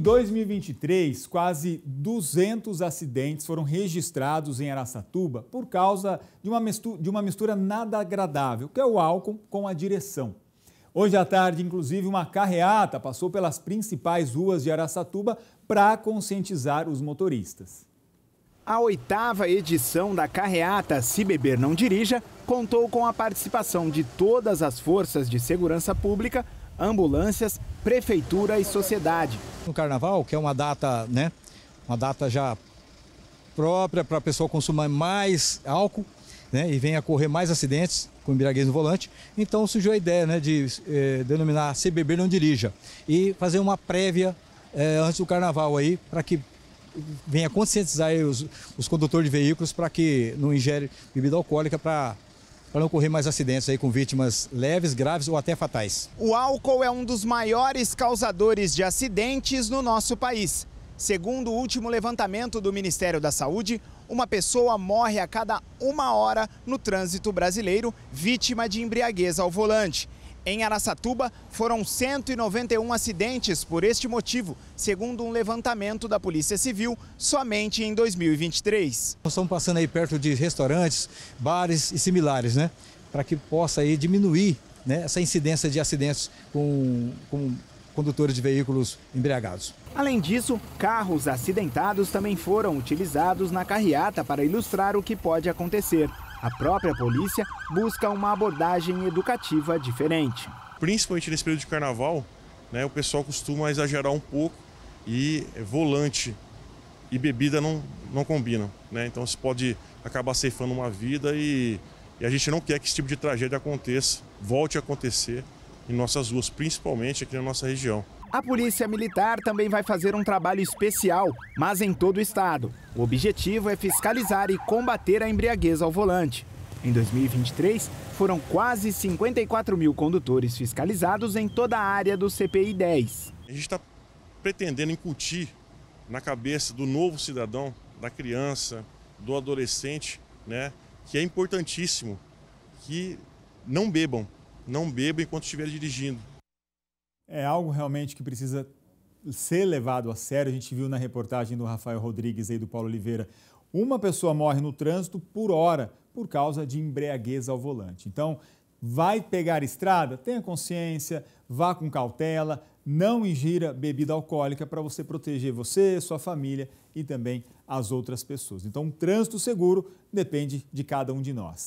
2023, quase 200 acidentes foram registrados em Araçatuba por causa de uma, mistura, de uma mistura nada agradável, que é o álcool com a direção. Hoje à tarde, inclusive, uma carreata passou pelas principais ruas de Araçatuba para conscientizar os motoristas. A oitava edição da carreata Se Beber Não Dirija contou com a participação de todas as forças de segurança pública ambulâncias, prefeitura e sociedade. No carnaval, que é uma data, né, uma data já própria para a pessoa consumir mais álcool, né, e venha correr mais acidentes com embriaguez no volante. Então surgiu a ideia né, de eh, denominar se beber não dirija e fazer uma prévia eh, antes do carnaval aí para que venha conscientizar os, os condutores de veículos para que não ingere bebida alcoólica para para não ocorrer mais acidentes aí com vítimas leves, graves ou até fatais. O álcool é um dos maiores causadores de acidentes no nosso país. Segundo o último levantamento do Ministério da Saúde, uma pessoa morre a cada uma hora no trânsito brasileiro vítima de embriaguez ao volante. Em Araçatuba, foram 191 acidentes por este motivo, segundo um levantamento da Polícia Civil, somente em 2023. Nós estamos passando aí perto de restaurantes, bares e similares, né? Para que possa aí diminuir né, essa incidência de acidentes com, com condutores de veículos embriagados. Além disso, carros acidentados também foram utilizados na carreata para ilustrar o que pode acontecer. A própria polícia busca uma abordagem educativa diferente. Principalmente nesse período de carnaval, né, o pessoal costuma exagerar um pouco e volante e bebida não, não combinam. Né? Então se pode acabar ceifando uma vida e, e a gente não quer que esse tipo de tragédia aconteça, volte a acontecer em nossas ruas, principalmente aqui na nossa região. A Polícia Militar também vai fazer um trabalho especial, mas em todo o estado. O objetivo é fiscalizar e combater a embriaguez ao volante. Em 2023, foram quase 54 mil condutores fiscalizados em toda a área do CPI 10. A gente está pretendendo incutir na cabeça do novo cidadão, da criança, do adolescente, né, que é importantíssimo que não bebam, não beba enquanto estiver dirigindo. É algo realmente que precisa ser levado a sério. A gente viu na reportagem do Rafael Rodrigues e do Paulo Oliveira. Uma pessoa morre no trânsito por hora por causa de embriaguez ao volante. Então, vai pegar estrada? Tenha consciência, vá com cautela, não ingira bebida alcoólica para você proteger você, sua família e também as outras pessoas. Então, um trânsito seguro depende de cada um de nós.